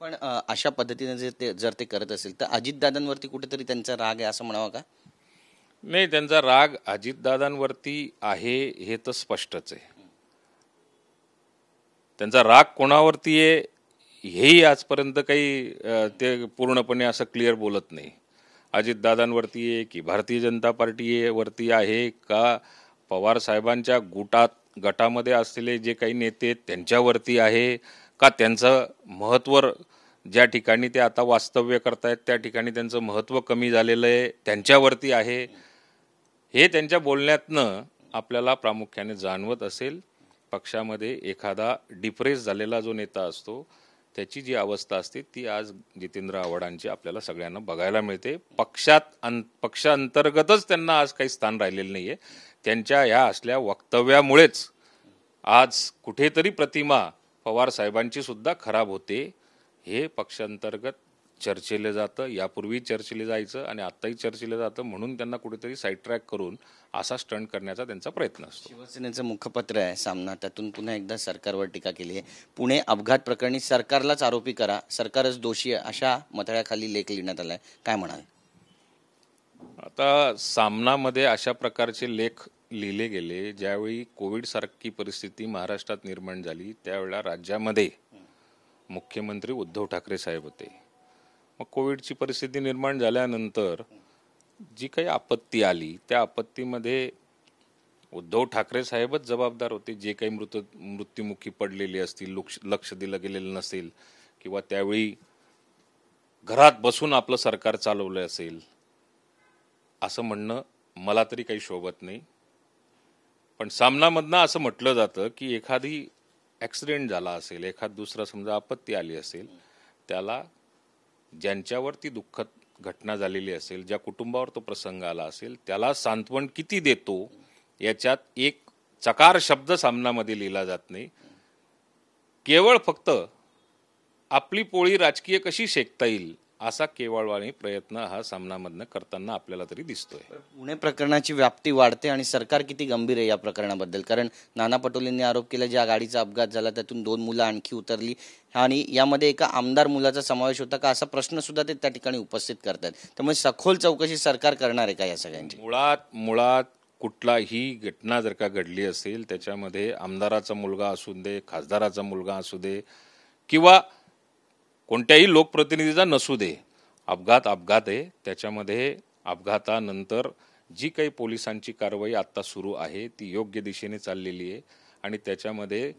पण अशा पद्धतीने जे ते जर ते करत असेल तर अजितदादांवरती कुठेतरी त्यांचा राग आहे असं म्हणावं का नाही त्यांचा राग अजितदादांवरती आहे हे तर स्पष्टच आहे त्यांचा राग कोणावरती आहे हेही आजपर्यंत काही ते पूर्णपणे असं क्लिअर बोलत नाही अजितदादांवरती आहे की भारतीय जनता पार्टी वरती आहे का पवार साहेबांच्या गुटात गटामध्ये असलेले जे काही नेते त्यांच्यावरती आहे का त्यांचं महत्त्व ज्या ठिकाणी ते आता वास्तव्य करतायत त्या ठिकाणी त्यांचं महत्त्व कमी झालेलं आहे त्यांच्यावरती आहे हे त्यांच्या बोलण्यातनं आपल्याला प्रामुख्याने जाणवत असेल पक्षामध्ये एखादा डिप्रेस झालेला जो नेता असतो त्याची जी अवस्था असते ती आज जितेंद्र आव्हाडांची आपल्याला सगळ्यांना बघायला मिळते पक्षात अं पक्षांतर्गतच त्यांना आज काही स्थान राहिलेलं नाही आहे त्यांच्या ह्या असल्या वक्तव्यामुळेच आज कुठेतरी प्रतिमा पवार साहेबांची सुद्धा खराब होते हे पक्षांतर्गत चर्चेलं जातं यापूर्वी चर्चेले जायचं आणि आत्ताही चर्चेलं जातं म्हणून त्यांना कुठेतरी ट्रॅक करून असा स्टंट करण्याचा त्यांचा प्रयत्न असतो शिवसेनेचं मुखपत्र आहे सामना त्यातून पुन्हा एकदा सरकारवर टीका केली आहे पुणे अपघात प्रकरणी सरकारलाच आरोपी करा सरकारच दोषी आहे अशा मथळ्याखाली लेख लिहिण्यात आला आहे काय म्हणाल आता सामनामध्ये अशा प्रकारचे लेख लिहिले गेले ज्यावेळी कोविडसारखी परिस्थिती महाराष्ट्रात निर्माण झाली त्यावेळेला राज्यामध्ये मुख्यमंत्री उद्धव ठाकरे साहेब होते मग कोविडची परिस्थिती निर्माण झाल्यानंतर जी काही आपत्ती आली त्या आपत्तीमध्ये उद्धव ठाकरे साहेबच जबाबदार होते जे काही मृत मृत्युमुखी पडलेले असतील लक्ष लक्ष दिलं गेलेलं नसेल किंवा त्यावेळी घरात बसून आपलं सरकार चालवलं असेल असं म्हणणं मला तरी काही शोभत नाही पण सामनामधनं असं म्हटलं जातं की एखादी ॲक्सिडेंट झाला असेल एखाद दुसरा समजा आपत्ती आली असेल त्याला ज्यांच्यावर ती दुःखद घटना झालेली असेल ज्या कुटुंबावर तो प्रसंग आला असेल त्याला सांत्वन किती देतो याच्यात एक चकार शब्द सामनामध्ये लिहिला जात नाही केवळ फक्त आपली पोळी राजकीय कशी शेकता येईल असा केवळवाणी प्रयत्न हा सामनामधनं करताना आपल्याला तरी दिसतोय पुणे प्रकरणाची व्याप्ती वाढते आणि सरकार किती गंभीर आहे या प्रकरणाबद्दल कारण नाना पटोलेंनी आरोप केला ज्या गाडीचा अपघात झाला त्यातून दोन मुलं आणखी उतरली आणि यामध्ये एका आमदार मुलाचा समावेश होता का असा प्रश्न सुद्धा ते त्या ठिकाणी उपस्थित करतात त्यामुळे सखोल चौकशी सरकार करणार आहे का या सगळ्यांची मुळात मुळात कुठलाही घटना जर का घडली असेल त्याच्यामध्ये आमदाराचा मुलगा असू दे खासदाराचा मुलगा असू दे किंवा कोणत्याही लोकप्रतिनिधीचा नसू दे अपघात अपघात आहे त्याच्यामध्ये अपघातानंतर जी काही पोलिसांची कारवाई आत्ता सुरू आहे ती योग्य दिशेने चाललेली आहे आणि त्याच्यामध्ये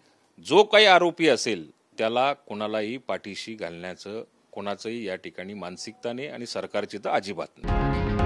जो काही आरोपी असेल त्याला कोणालाही पाठीशी घालण्याचं कोणाचंही या ठिकाणी मानसिकता नाही आणि सरकारची तर अजिबात नाही